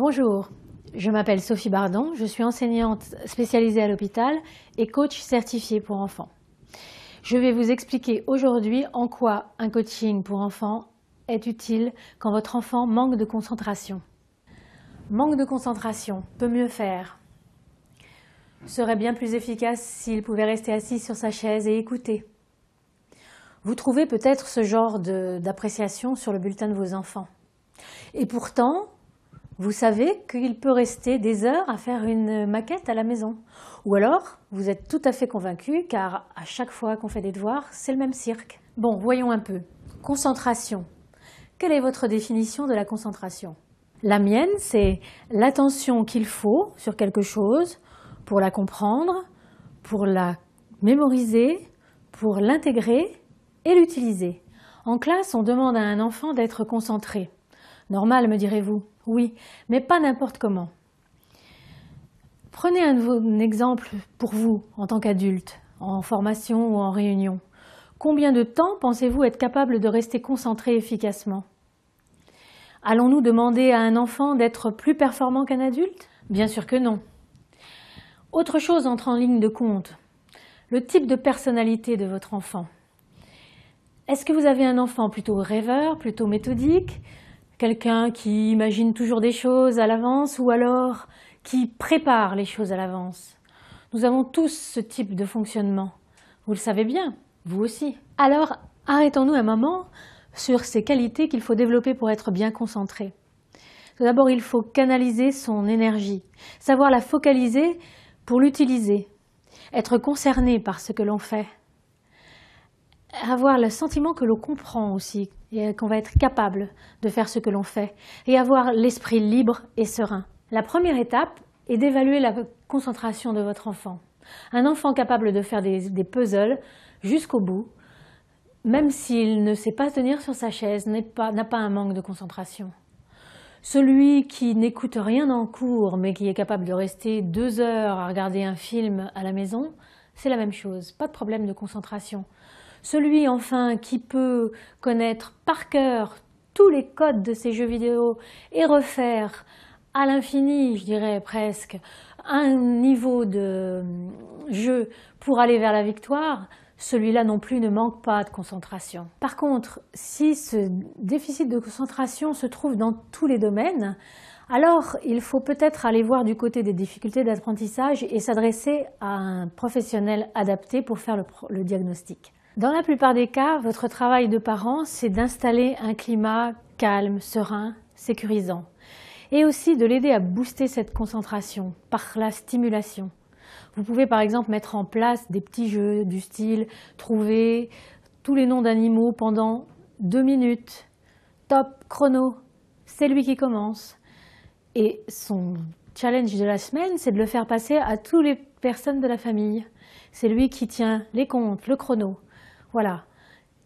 Bonjour, je m'appelle Sophie Bardon, je suis enseignante spécialisée à l'hôpital et coach certifié pour enfants. Je vais vous expliquer aujourd'hui en quoi un coaching pour enfants est utile quand votre enfant manque de concentration. Manque de concentration, peut mieux faire. Serait bien plus efficace s'il pouvait rester assis sur sa chaise et écouter. Vous trouvez peut-être ce genre d'appréciation sur le bulletin de vos enfants. Et pourtant, vous savez qu'il peut rester des heures à faire une maquette à la maison. Ou alors, vous êtes tout à fait convaincu car à chaque fois qu'on fait des devoirs, c'est le même cirque. Bon, voyons un peu. Concentration. Quelle est votre définition de la concentration La mienne, c'est l'attention qu'il faut sur quelque chose pour la comprendre, pour la mémoriser, pour l'intégrer et l'utiliser. En classe, on demande à un enfant d'être concentré. Normal, me direz-vous oui, mais pas n'importe comment. Prenez un, exemple pour vous en tant qu'adulte, en formation ou en réunion. Combien de temps pensez-vous être capable de rester concentré efficacement Allons-nous demander à un enfant d'être plus performant qu'un adulte Bien sûr que non. Autre chose entre en ligne de compte, le type de personnalité de votre enfant. Est-ce que vous avez un enfant plutôt rêveur, plutôt méthodique, quelqu'un qui imagine toujours des choses à l'avance ou alors qui prépare les choses à l'avance. Nous avons tous ce type de fonctionnement. Vous le savez bien, vous aussi. Alors, arrêtons-nous un moment sur ces qualités qu'il faut développer pour être bien concentré. Tout d'abord, il faut canaliser son énergie, savoir la focaliser pour l'utiliser, être concerné par ce que l'on fait avoir le sentiment que l'on comprend aussi, et qu'on va être capable de faire ce que l'on fait, et avoir l'esprit libre et serein. La première étape est d'évaluer la concentration de votre enfant. Un enfant capable de faire des, puzzles jusqu'au bout, même s'il ne sait pas se tenir sur sa chaise, n'a pas un manque de concentration. Celui qui n'écoute rien en cours, mais qui est capable de rester deux heures à regarder un film à la maison, c'est la même chose, pas de problème de concentration celui enfin qui peut connaître par cœur tous les codes de ces jeux vidéo et refaire à l'infini, je dirais presque, un niveau de euh, jeu pour aller vers la victoire, celui-là non plus ne manque pas de concentration. Par contre, si ce déficit de concentration se trouve dans tous les domaines, alors il faut peut-être aller voir du côté des difficultés d'apprentissage et s'adresser à un professionnel adapté pour faire le, le diagnostic. Dans la plupart des cas, votre travail de parent, c'est d'installer un climat calme, serein, sécurisant. Et aussi de l'aider à booster cette concentration par la stimulation. Vous pouvez par exemple mettre en place des petits jeux du style trouver tous les noms d'animaux pendant deux minutes, top chrono, c'est lui qui commence. Et son challenge de la semaine, c'est de le faire passer à toutes les personnes de la famille. C'est lui qui tient les comptes, le chrono voilà,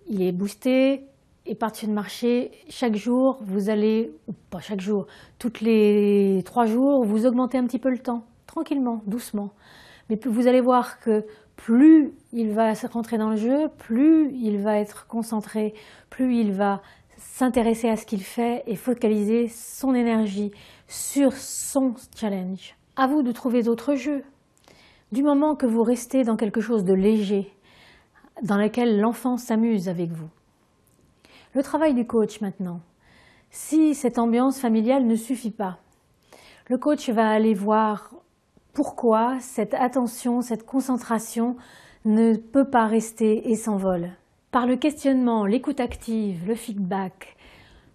il est boosté, et parti de marché, chaque jour, vous allez, ou pas chaque jour, toutes les trois jours, vous augmentez un petit peu le temps, tranquillement, doucement. Mais vous allez voir que plus il va se rentrer dans le jeu, plus il va être concentré, plus il va s'intéresser à ce qu'il fait et focaliser son énergie sur son challenge. À vous de trouver d'autres jeux. Du moment que vous restez dans quelque chose de léger, dans laquelle l'enfant s'amuse avec vous. Le travail du coach maintenant. Si cette ambiance familiale ne suffit pas, le coach va aller voir pourquoi cette attention, cette concentration ne peut pas rester et s'envole. Par le questionnement, l'écoute active, le feedback,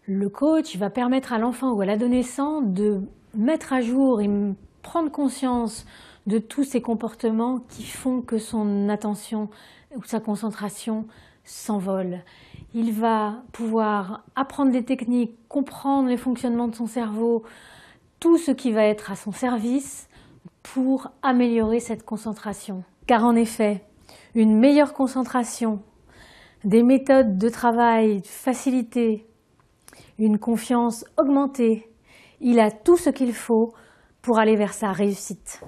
le coach va permettre à l'enfant ou à l'adolescent de mettre à jour et prendre conscience de tous ces comportements qui font que son attention ou sa concentration s'envole. Il va pouvoir apprendre des techniques, comprendre les fonctionnements de son cerveau, tout ce qui va être à son service pour améliorer cette concentration. Car en effet, une meilleure concentration, des méthodes de travail facilitées, une confiance augmentée, il a tout ce qu'il faut pour aller vers sa réussite.